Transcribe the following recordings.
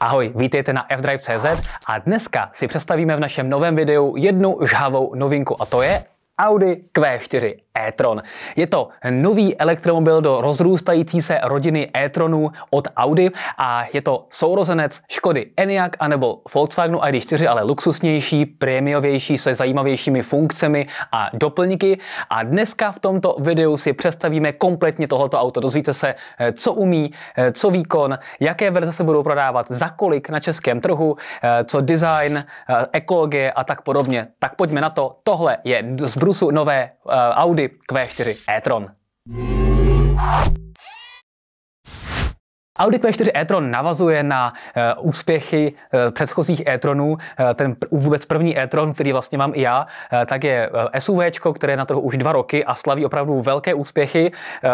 Ahoj, vítejte na fdrive.cz a dneska si představíme v našem novém videu jednu žhavou novinku a to je Audi Q4 e-tron. Je to nový elektromobil do rozrůstající se rodiny e-tronů od Audi a je to sourozenec Škody Enyaq anebo Volkswagenu ID4, ale luxusnější, prémiovější, se zajímavějšími funkcemi a doplňky. A dneska v tomto videu si představíme kompletně tohoto auto. Dozvíte se, eh, co umí, eh, co výkon, jaké verze se budou prodávat, za kolik na českém trhu, eh, co design, ekologie a tak podobně. Tak pojďme na to. Tohle je z Brusu nové Audi Q4 e-tron. Audi Q4 e-tron navazuje na uh, úspěchy uh, předchozích e-tronů. Uh, ten vůbec první e-tron, který vlastně mám i já, tak je SUV, které je na trhu už dva roky a slaví opravdu velké úspěchy.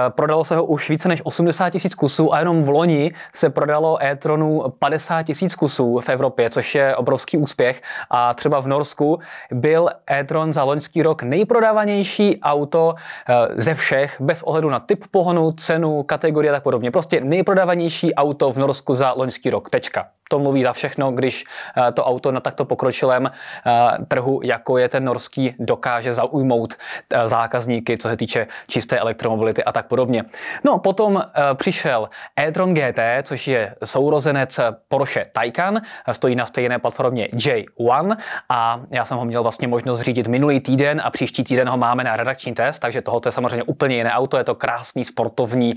Prodalo se ho už více než 80 tisíc kusů a jenom v loni se prodalo e-tronu 50 tisíc kusů v Evropě, což je obrovský úspěch. A třeba v Norsku byl e-tron za loňský rok nejprodávanější auto ze všech, bez ohledu na typ pohonu, cenu, kategorie a tak podobně. Prostě nejprodávanější nejlevnější auto v Norsku za loňský rok. Tečka to mluví za všechno, když eh, to auto na takto pokročilém eh, trhu, jako je ten norský, dokáže zaujmout eh, zákazníky, co se týče čisté elektromobility a tak podobně. No, potom přišel e-tron GT, což je sourozenec Porsche Taycan, stojí na stejné platformě J1 a já jsem ho měl vlastně možnost řídit minulý týden a příští týden ho máme na redakční test, takže tohoto je samozřejmě úplně jiné auto, je to krásný sportovní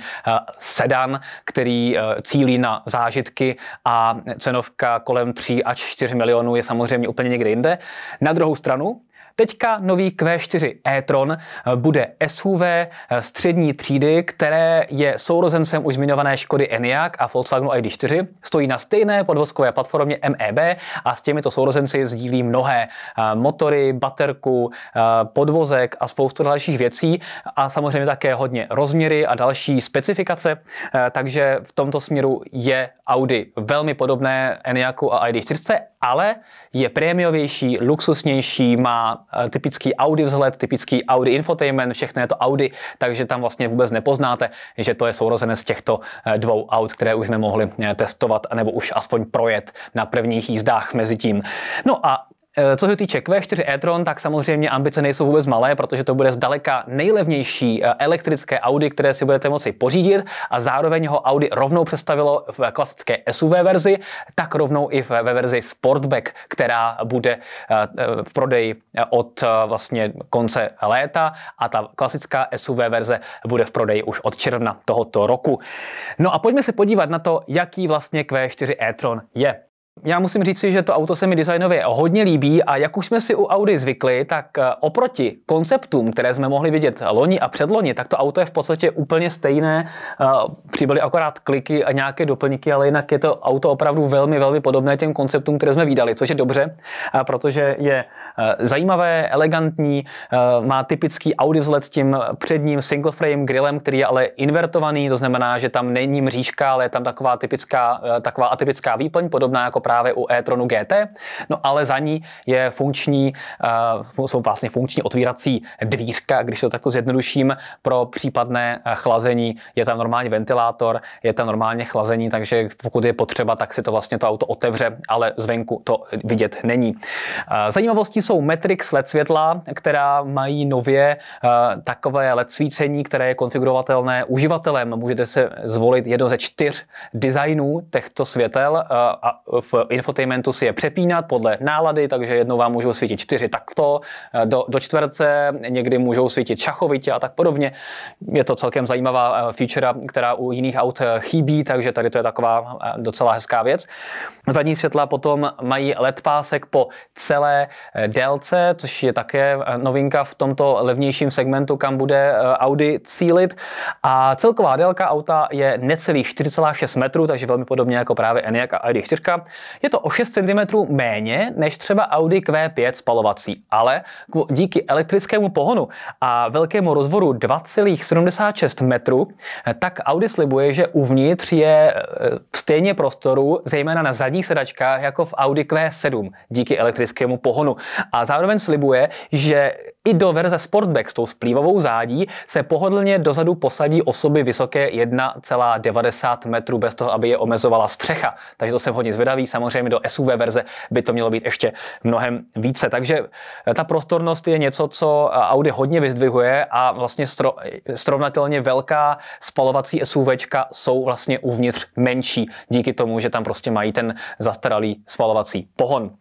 sedan, který cílí na zážitky a cenovka kolem 3 až 4 milionů je samozřejmě úplně někde jinde. Na druhou stranu, Teďka nový Q4 e-tron eh, bude SUV eh, střední třídy, které je sourozencem už zmiňované Škody Enyaq a Volkswagenu ID4. Stojí na stejné podvozkové platformě MEB a s těmito sourozenci sdílí mnohé eh, motory, baterku, podvozek a spoustu dalších věcí a samozřejmě také hodně rozměry a další specifikace, takže v tomto směru je Audi velmi podobné Enyaqu a ID4, ale je prémiovější, luxusnější, má eh, typický Audi vzhled, typický Audi infotainment, všechno je to Audi, takže tam vlastně vůbec nepoznáte, že to je sourozenec těchto eh, dvou aut, které už jsme mohli eh, testovat, nebo už aspoň projet na prvních jízdách mezi tím. No a Eh, co se týče Q4 e-tron, tak samozřejmě ambice nejsou vůbec malé, protože to bude zdaleka nejlevnější eh, elektrické Audi, které si budete moci pořídit a zároveň ho Audi rovnou představilo v klasické SUV verzi, tak rovnou i ve verzi Sportback, která bude eh, v prodeji od vlastně konce léta a ta klasická SUV verze bude v prodeji už od června tohoto roku. No a pojďme se podívat na to, jaký vlastně Q4 e-tron je. Já musím říci, že to auto se mi designově hodně líbí a jak už jsme si u Audi zvykli, tak eh, oproti konceptům, které jsme mohli vidět loni a předloni, tak to auto je v podstatě úplně stejné. Eh, přibyly akorát kliky a nějaké doplňky, ale jinak je to auto opravdu velmi, velmi podobné těm konceptům, které jsme vydali, což je dobře, eh, protože je Eh, zajímavé, elegantní, eh, má typický Audi vzhled s tím předním single frame grillem, který je ale invertovaný, to znamená, že tam není mřížka, ale je tam taková, typická, eh, taková atypická výplň, podobná jako právě u e-tronu GT, no ale za ní je funkční, jsou vlastně funkční otvírací dvířka, když to takto zjednoduším, pro případné chlazení. Je tam normálně ventilátor, je tam normálně chlazení, takže pokud je potřeba, tak si to vlastně to auto otevře, ale zvenku to vidět není. Zajímavostí jsou Matrix LED světla, která mají nově eh, takové LED svícení, které je konfigurovatelné uživatelem. Můžete se zvolit jedno ze čtyř designů těchto světel eh, a v infotainmentu si je přepínat podle nálady, takže jednou vám můžou svítit čtyři takto eh, do, do čtverce, někdy můžou svítit šachovitě a tak podobně. Je to celkem zajímavá feature, která u jiných aut chybí, takže tady to je taková docela hezká věc. Zadní světla potom mají LED pásek po celé délce, což je také eh, novinka v tomto levnějším segmentu, kam bude eh, Audi cílit. A celková délka auta je necelých 4,6 metrů, takže velmi podobně jako právě Enyaq a ID4. Je to o 6 cm méně než třeba Audi Q5 spalovací, ale díky elektrickému pohonu a velkému rozvoru 2,76 metrů, eh, tak Audi slibuje, že uvnitř je stejně prostoru, zejména na zadních sedačkách, jako v Audi Q7 díky elektrickému pohonu a zároveň slibuje, že i do verze Sportback s tou splývavou zádí se pohodlně dozadu posadí osoby vysoké 1,90 metrů bez toho, aby je omezovala střecha. Takže to jsem hodně zvědavý. Samozřejmě do SUV verze by to mělo být ještě mnohem více. Takže ta prostornost je něco, co Audi hodně vyzdvihuje a vlastně stro, srovnatelně velká spalovací SUVčka jsou vlastně uvnitř menší díky tomu, že tam prostě mají ten zastaralý spalovací pohon.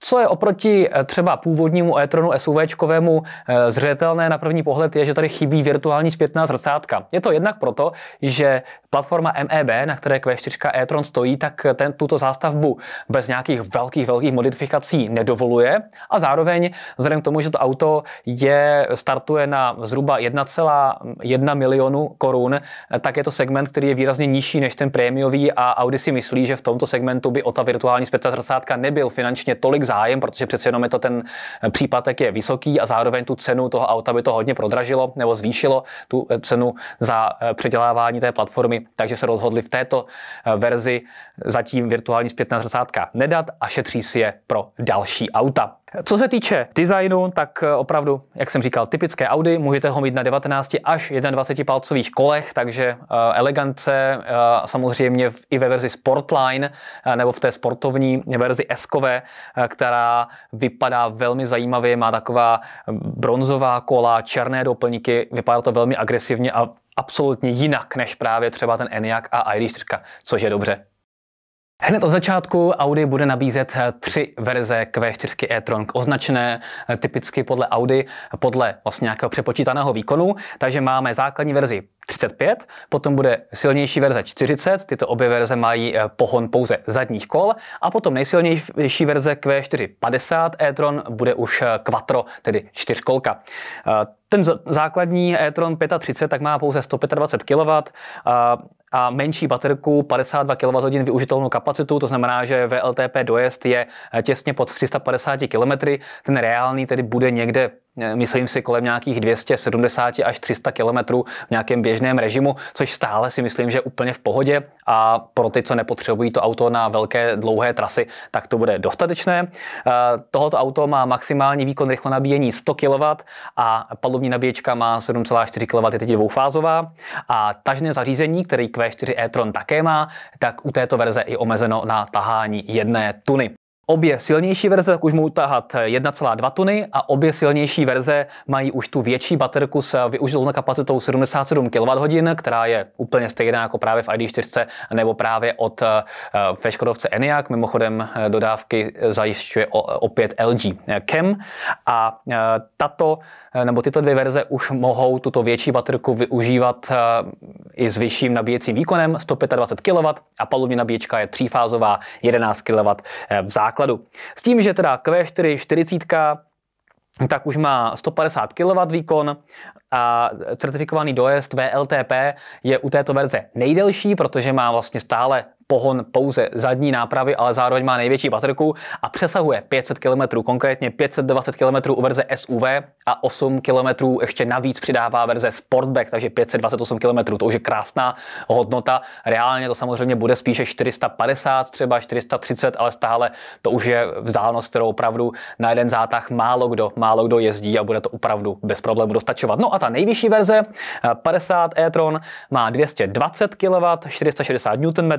Co je oproti Eh, třeba původnímu Etronu SUV SUVčkovému eh, zřetelné na první pohled je, že tady chybí virtuální zpětná zrcátka. Je to jednak proto, že platforma MEB, na které Q4 Etron stojí, tak ten, tuto zástavbu bez nějakých velkých, velkých modifikací nedovoluje a zároveň vzhledem k tomu, že to auto je, startuje na zhruba 1,1 milionu korun, eh, tak je to segment, který je výrazně nižší než ten prémiový a Audi si myslí, že v tomto segmentu by o ta virtuální zpětná zrcátka nebyl finančně tolik zájem, protože přes přeci jenom je to ten eh, příplatek je vysoký a zároveň tu cenu toho auta by to hodně prodražilo nebo zvýšilo tu eh, cenu za eh, předělávání té platformy, takže se rozhodli v této verzi zatím virtuální zpětná zrcátka nedat a šetří si je pro další auta. Co se týče designu, tak eh, opravdu, jak jsem říkal, typické Audi, můžete ho mít na 19 až 21 palcových kolech, takže eh, elegance eh, samozřejmě i ve verzi Sportline nebo v té sportovní verzi s která vypadá velmi zajímavě, má taková bronzová kola, černé doplňky, vypadá to velmi agresivně a absolutně jinak než právě třeba ten Enyaq a Irish 3, což je dobře. Hned od začátku Audi bude nabízet eh, tři verze Q4 e-tron, označené eh, typicky podle Audi, podle vlastně nějakého přepočítaného výkonu. Takže máme základní verzi 35, potom bude silnější verze 40, tyto obě verze mají eh, pohon pouze zadních kol a potom nejsilnější verze q 4 50 e-tron bude už quattro, tedy čtyřkolka. Ten základní e-tron 35 tak má pouze 125 kW, a menší baterku 52 kWh využitelnou kapacitu, to znamená, že VLTP dojezd je eh, těsně pod 350 km, ten reálný tedy bude někde Eh, myslím si, kolem nějakých 270 až 300 kilometrů v nějakém běžném režimu, což stále si myslím, že je úplně v pohodě a pro ty, co nepotřebují to auto na velké dlouhé trasy, tak to bude dostatečné. Eh, tohoto auto má maximální výkon rychlo nabíjení 100 kW a palubní nabíječka má 7,4 kW, je teď dvoufázová a tažné zařízení, který Q4 e-tron také má, tak u této verze je omezeno na tahání jedné tuny. Obě silnější verze tak už mohou tahat 1,2 eh, tuny a obě silnější verze mají už tu větší baterku s eh, využitelnou kapacitou 77 kWh, která je úplně stejná jako právě v ID4 nebo právě od Feškodovce eh, Eniak. Mimochodem dodávky zajišťuje opět LG Chem a tato, nebo tyto dvě verze už mohou tuto větší baterku využívat i s vyšším nabíjecím výkonem 125 kW a palubní nabíječka je třífázová 11 kW v základě základu. S tím, že teda Q4 40 tak už má 150 kW výkon, a certifikovaný dojezd VLTP je u této verze nejdelší, protože má vlastně stále pohon pouze zadní nápravy, ale zároveň má největší baterku a přesahuje 500 km, konkrétně 520 km u verze SUV a 8 km ještě navíc přidává verze Sportback, takže 528 km, to už je krásná hodnota. Reálně to samozřejmě bude spíše 450, třeba 430, ale stále to už je vzdálenost, kterou opravdu na jeden zátah málo kdo, málo kdo jezdí a bude to opravdu bez problému dostačovat. No a a ta nejvyšší verze 50 eh, e-tron má 220 kW, 460 Nm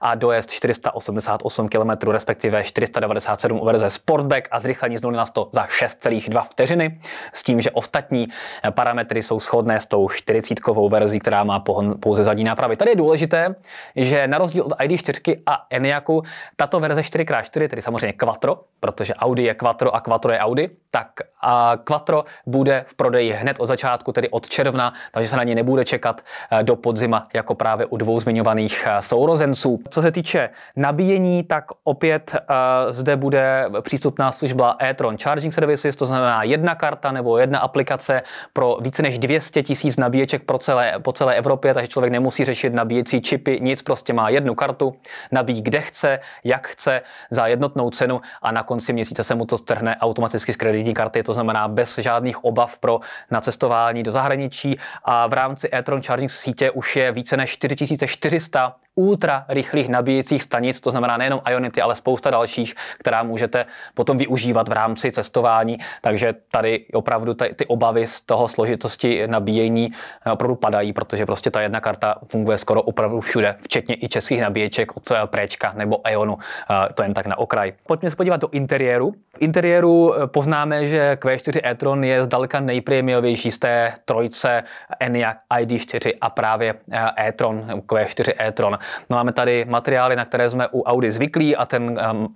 a dojezd 488 km, respektive 497 u verze Sportback a zrychlení z 0 na 100 za 6,2 vteřiny, s tím, že ostatní eh, parametry jsou shodné s tou 40 verzí, která má pouze zadní nápravy. Tady je důležité, že na rozdíl od ID4 a Enyaqu, tato verze 4x4, tedy samozřejmě Quattro, protože Audi je Quattro a Quattro je Audi, tak a Quattro bude v prodeji hned od začátku začátku, tedy od června, takže se na ně nebude čekat eh, do podzima, jako právě u dvou zmiňovaných eh, sourozenců. Co se týče nabíjení, tak opět eh, zde bude přístupná služba e-tron Charging Services, to znamená jedna karta nebo jedna aplikace pro více než 200 tisíc nabíječek pro celé, po celé Evropě, takže člověk nemusí řešit nabíjecí čipy, nic, prostě má jednu kartu, nabíjí kde chce, jak chce, za jednotnou cenu a na konci měsíce se mu to strhne automaticky z kreditní karty, to znamená bez žádných obav pro nacestování vysílání do zahraničí a v rámci e-tron Charging sítě už je více než 4400 ultra rychlých nabíjecích stanic, to znamená nejenom Ionity, ale spousta dalších, která můžete potom využívat v rámci cestování. Takže tady opravdu ty, ty obavy z toho složitosti nabíjení eh, opravdu padají, protože prostě ta jedna karta funguje skoro opravdu všude, včetně i českých nabíječek od eh, Préčka nebo Ionu. Eh, to jen tak na okraj. Pojďme se podívat do interiéru. V interiéru poznáme, že Q4 e-tron je zdaleka nejprémiovější z té trojce ENIAC ID4 a právě e-tron, Q4 e-tron. No, máme tady materiály, na které jsme u Audi zvyklí a ten um,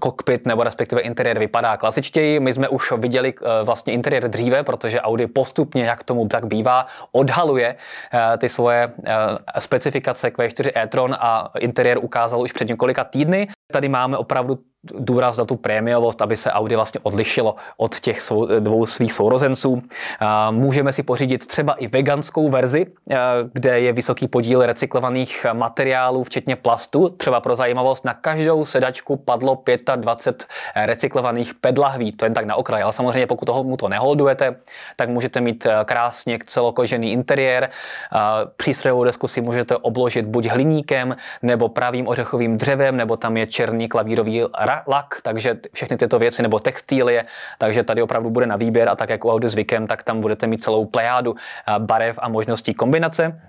kokpit uh, nebo respektive interiér vypadá klasičtěji. My jsme už viděli uh, vlastně interiér dříve, protože Audi postupně, jak tomu tak bývá, odhaluje uh, ty svoje uh, specifikace Q4 e-tron a interiér ukázal už před několika týdny. Tady máme opravdu důraz na tu prémiovost, aby se Audi vlastně odlišilo od těch svou, dvou svých sourozenců. Můžeme si pořídit třeba i veganskou verzi, kde je vysoký podíl recyklovaných materiálů, včetně plastu. Třeba pro zajímavost, na každou sedačku padlo 25 recyklovaných pedlahví. To jen tak na okraj, ale samozřejmě pokud toho mu to neholdujete, tak můžete mít krásně celokožený interiér. Přístrojovou desku si můžete obložit buď hliníkem, nebo pravým ořechovým dřevem, nebo tam je černý klavírový rak lak, takže všechny tyto věci nebo textílie, takže tady opravdu bude na výběr a tak jak u Audi zvykem, tak tam budete mít celou plejádu eh, barev a možností kombinace.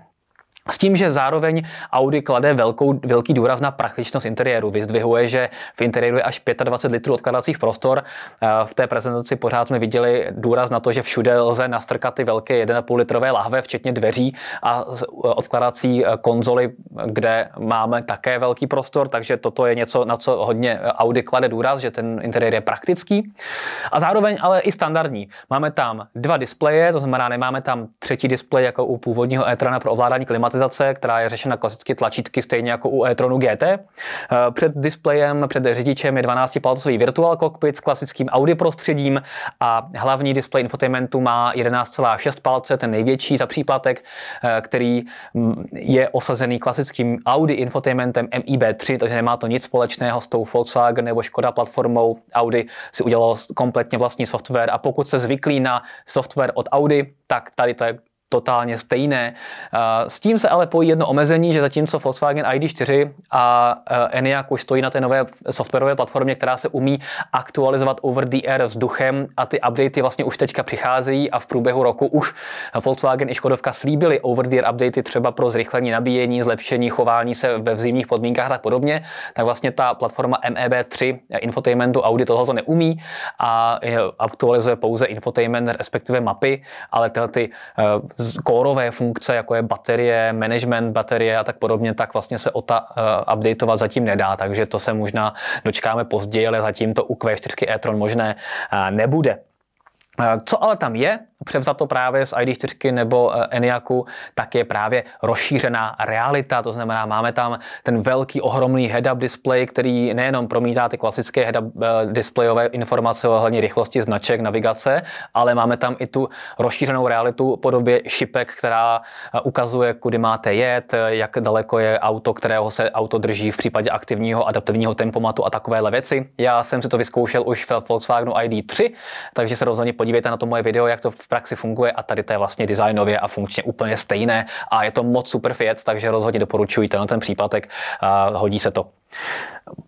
S tím, že zároveň Audi klade velkou, velký důraz na praktičnost interiéru. Vyzdvihuje, že v interiéru je až 25 litrů odkladacích prostor. Eh, v té prezentaci pořád jsme viděli důraz na to, že všude lze nastrkat ty velké 1,5 litrové lahve, včetně dveří a eh, odkladací eh, konzoly, kde máme také velký prostor, takže toto je něco, na co hodně Audi klade důraz, že ten interiér je praktický. A zároveň ale i standardní. Máme tam dva displeje, to znamená, nemáme tam třetí displej jako u původního e pro ovládání klimatu klimatizace, která je řešena klasicky tlačítky stejně jako u e-tronu GT. Eh, před displejem, před řidičem je 12-palcový virtual cockpit s klasickým Audi prostředím a hlavní displej infotainmentu má 11,6 palce, ten největší za příplatek, eh, který mm, je osazený klasickým Audi infotainmentem MIB3, takže nemá to nic společného s tou Volkswagen nebo Škoda platformou. Audi si udělalo kompletně vlastní software a pokud se zvyklí na software od Audi, tak tady to je totálně stejné. Eh, s tím se ale pojí jedno omezení, že zatímco Volkswagen ID4 a eh, Enyaq už stojí na té nové softwarové platformě, která se umí aktualizovat over the air vzduchem a ty updaty vlastně už teďka přicházejí a v průběhu roku už Volkswagen i Škodovka slíbili over the air updaty třeba pro zrychlení nabíjení, zlepšení chování se ve zimních podmínkách a tak podobně, tak vlastně ta platforma MEB3 eh, infotainmentu Audi tohoto neumí a aktualizuje pouze infotainment, respektive mapy, ale tyhle ty kórové funkce, jako je baterie, management baterie a tak podobně, tak vlastně se OTA eh, updateovat zatím nedá, takže to se možná dočkáme později, ale zatím to u Q4 e-tron možné eh, nebude. Eh, co ale tam je, převzato právě z ID4 nebo eh, Eniaku, tak je právě rozšířená realita, to znamená máme tam ten velký ohromný head-up display, který nejenom promítá ty klasické head-up eh, displayové informace ohledně rychlosti značek, navigace, ale máme tam i tu rozšířenou realitu podobě šipek, která eh, ukazuje, kudy máte jet, jak daleko je auto, kterého se auto drží v případě aktivního adaptivního tempomatu a takovéhle věci. Já jsem si to vyzkoušel už v Volkswagenu ID3, takže se rozhodně podívejte na to moje video, jak to praxi funguje a tady to je vlastně designově a funkčně úplně stejné a je to moc super věc, takže rozhodně doporučuji tenhle ten případek hodí se to.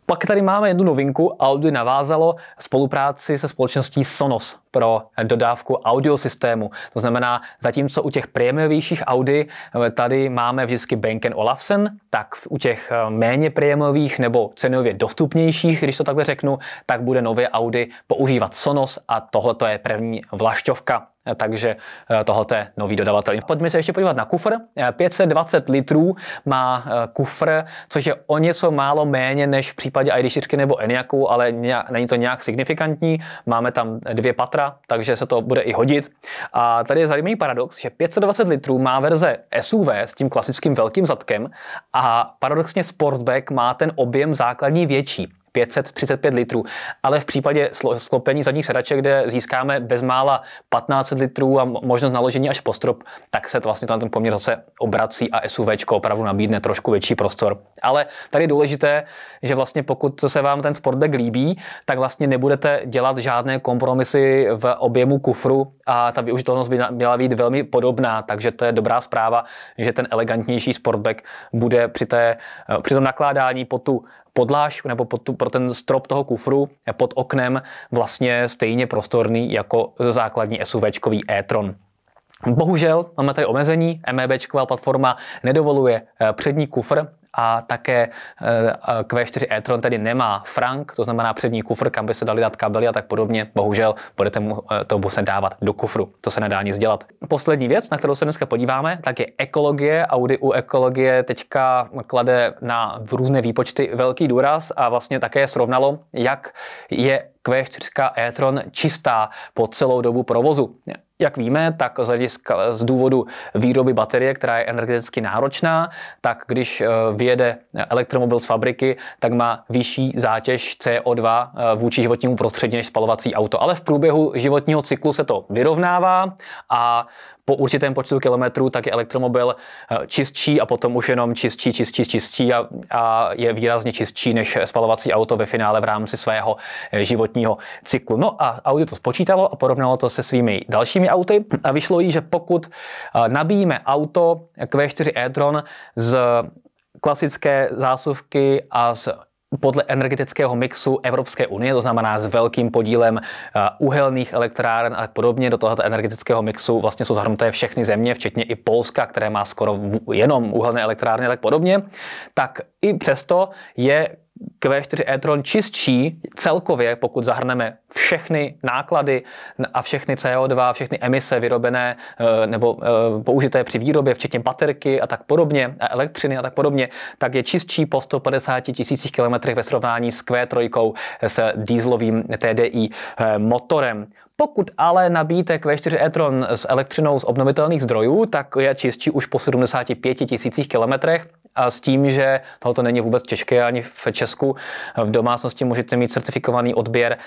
Pak tady máme jednu novinku. Audi navázalo spolupráci se společností Sonos pro dodávku audiosystému. To znamená, zatímco u těch prémiovějších Audi eh, tady máme vždycky Bank Olafsen, tak u těch eh, méně prémiových nebo cenově dostupnějších, když to takhle řeknu, tak bude nově Audi používat Sonos a tohle je první vlašťovka. Eh, takže eh, tohoto je nový dodavatel. Pojďme se ještě podívat na kufr. 520 eh, litrů má kufr, což je o něco málo méně než v případě ID4 nebo Eniaku, ale není to nějak signifikantní. Máme tam dvě patra, takže se to bude i hodit. A tady je zajímavý paradox, že 520 litrů má verze SUV s tím klasickým velkým zadkem a paradoxně Sportback má ten objem základní větší. 535 litrů. Ale v případě sklopení zadních sedaček, kde získáme bezmála 15 litrů a možnost naložení až po strop, tak se to vlastně ten poměr zase obrací a SUV opravdu nabídne trošku větší prostor. Ale tady je důležité, že vlastně pokud se vám ten Sportback líbí, tak vlastně nebudete dělat žádné kompromisy v objemu kufru, a ta využitelnost by měla být velmi podobná, takže to je dobrá zpráva, že ten elegantnější sportback bude při, té, eh, při tom nakládání po tu podláž nebo pod tu, pro ten strop toho kufru eh, pod oknem vlastně stejně prostorný jako základní SUVčkový e-tron. Bohužel máme tady omezení, MEBčková platforma nedovoluje eh, přední kufr a také eh, Q4 e-tron tedy nemá frank, to znamená přední kufr, kam by se dali dát kabely a tak podobně. Bohužel budete mu eh, to muset dávat do kufru, to se nedá nic dělat. Poslední věc, na kterou se dneska podíváme, tak je ekologie. Audi u ekologie teďka klade na různé výpočty velký důraz a vlastně také srovnalo, jak je Q4 e-tron čistá po celou dobu provozu. Jak víme, tak z, hlediska, z důvodu výroby baterie, která je energeticky náročná, tak když eh, vyjede elektromobil z fabriky, tak má vyšší zátěž CO2 eh, vůči životnímu prostředí než spalovací auto. Ale v průběhu životního cyklu se to vyrovnává a po určitém počtu kilometrů, tak je elektromobil eh, čistší a potom už jenom čistší, čistší, čistší a, a je výrazně čistší než spalovací auto ve finále v rámci svého eh, životního cyklu. No a Audi to spočítalo a porovnalo to se svými dalšími auty a vyšlo jí, že pokud eh, nabíjíme auto Q4 e-tron z klasické zásuvky a z podle energetického mixu Evropské unie, to znamená s velkým podílem eh, uhelných elektráren a podobně. Do tohoto energetického mixu vlastně jsou zahrnuté všechny země, včetně i Polska, které má skoro jenom uhelné elektrárny a tak podobně. Tak i přesto je Q4 e-tron čistší celkově, pokud zahrneme všechny náklady a všechny CO2, všechny emise vyrobené eh, nebo eh, použité při výrobě, včetně baterky a tak podobně, a elektřiny a tak podobně, tak je čistší po 150 tisících kilometrech ve srovnání s Q3 s dýzlovým TDI eh, motorem. Pokud ale nabíjíte Q4 e-tron s elektřinou z obnovitelných zdrojů, tak je čistší už po 75 tisících kilometrech a s tím, že tohoto není vůbec těžké ani v Česku. V domácnosti můžete mít certifikovaný odběr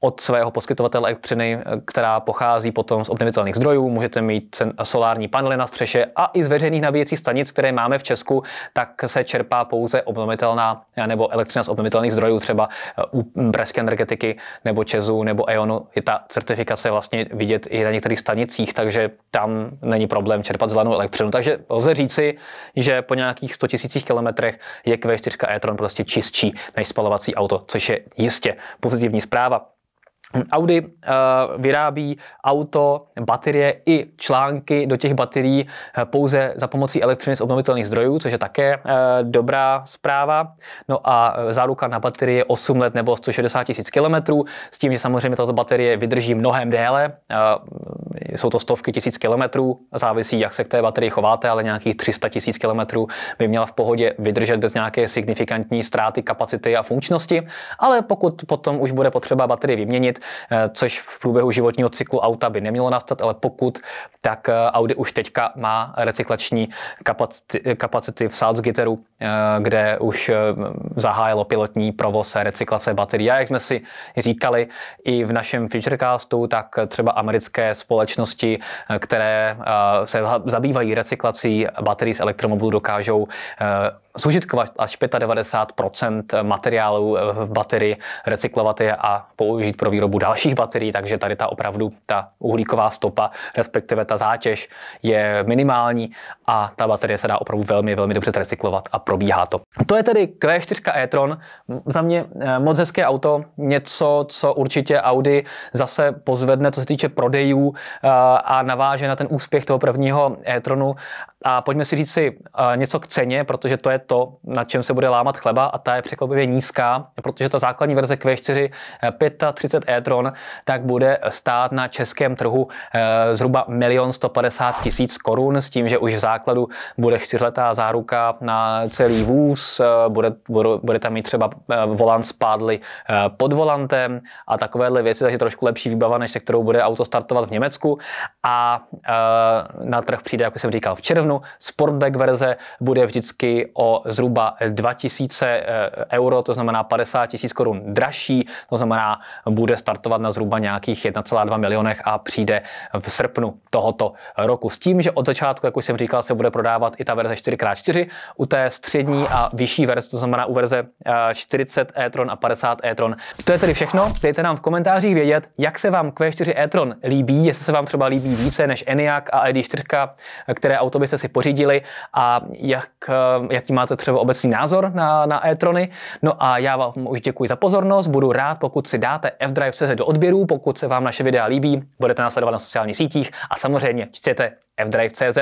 od svého poskytovatele elektřiny, která pochází potom z obnovitelných zdrojů. Můžete mít solární panely na střeše a i z veřejných nabíjecích stanic, které máme v Česku, tak se čerpá pouze obnovitelná nebo elektřina z obnovitelných zdrojů, třeba e, u Breské energetiky nebo Česu nebo EONu. Je ta ta certifikace je vlastně vidět i na některých stanicích, takže tam není problém čerpat zelenou elektřinu. Takže lze říci, že po nějakých 100 000 kilometrech je Q4 e-tron prostě čistší než spalovací auto, což je jistě pozitivní zpráva. Audi eh, vyrábí auto, baterie i články do těch baterií eh, pouze za pomocí elektřiny z obnovitelných zdrojů, což je také eh, dobrá zpráva. No a záruka na baterie je 8 let nebo 160 tisíc kilometrů, s tím, že samozřejmě tato baterie vydrží mnohem déle. Jsou to stovky tisíc kilometrů, závisí, jak se k té baterii chováte, ale nějakých 300 tisíc kilometrů by měla v pohodě vydržet bez nějaké signifikantní ztráty kapacity a funkčnosti. Ale pokud potom už bude potřeba baterii vyměnit, Eh, což v průběhu životního cyklu auta by nemělo nastat, ale pokud, tak eh, Audi už teďka má recyklační kapacity, kapacity v Salzgitteru, eh, kde už zahájilo pilotní provoz recyklace baterií. A jak jsme si říkali i v našem Futurecastu, tak třeba americké společnosti, které se zabývají recyklací baterií z elektromobilů, dokážou zužitkovat až 95 materiálu v baterii, recyklovat je a použít pro výrobu výrobu dalších baterií, takže tady ta opravdu ta uhlíková stopa, respektive ta zátěž je minimální a ta baterie se dá opravdu velmi, velmi dobře recyklovat a probíhá to. To je tedy Q4 e-tron, za mě eh, moc hezké auto, něco, co určitě Audi zase pozvedne, co se týče prodejů eh, a naváže na ten úspěch toho prvního e-tronu. A pojďme si říct si eh, něco k ceně, protože to je to, na čem se bude lámat chleba a ta je překvapivě nízká, protože ta základní verze Q4 35 e Teletron, tak bude stát na českém trhu eh, zhruba 1 150 tisíc korun s tím, že už v základu bude čtyřletá záruka na celý vůz, eh, bude, bude tam mít třeba eh, volant spádly pod volantem a takovéhle věci, takže trošku lepší výbava, než se kterou bude auto startovat v Německu. A na trh přijde, jak jsem říkal, v červnu. Sportback verze bude vždycky o zhruba 2000 euro, to znamená 50 tisíc korun dražší, to znamená, bude startovat na zhruba nějakých 1,2 milionech a přijde v srpnu tohoto roku. S tím, že od začátku, jak už jsem říkal, se bude prodávat i ta verze 4x4, u té střední a vyšší verze, to znamená u verze 40 eh, e-tron a 50 e-tron. To je tedy všechno. Dejte nám v komentářích vědět, jak se vám Q4 e-tron líbí, jestli se vám třeba líbí více než Eniak a ID4, e které auto byste si pořídili a jak, eh, jaký máte třeba obecný názor na, na e-trony. No a já vám už děkuji za pozornost, budu rád, pokud si dáte F-Drive Subscribe.cz do odběrů, pokud se vám naše videa líbí, budete sledovat na sociálních sítích a samozřejmě čtěte fdrive.cz,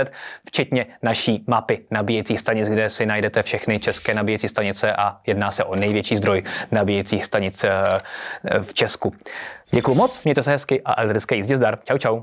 včetně naší mapy nabíjecích stanic, kde si najdete všechny české nabíjecí stanice a jedná se o největší zdroj nabíjecích stanic eh, v Česku. Děkuji moc, mějte se hezky a elektrické jízdě zdar. Čau, čau.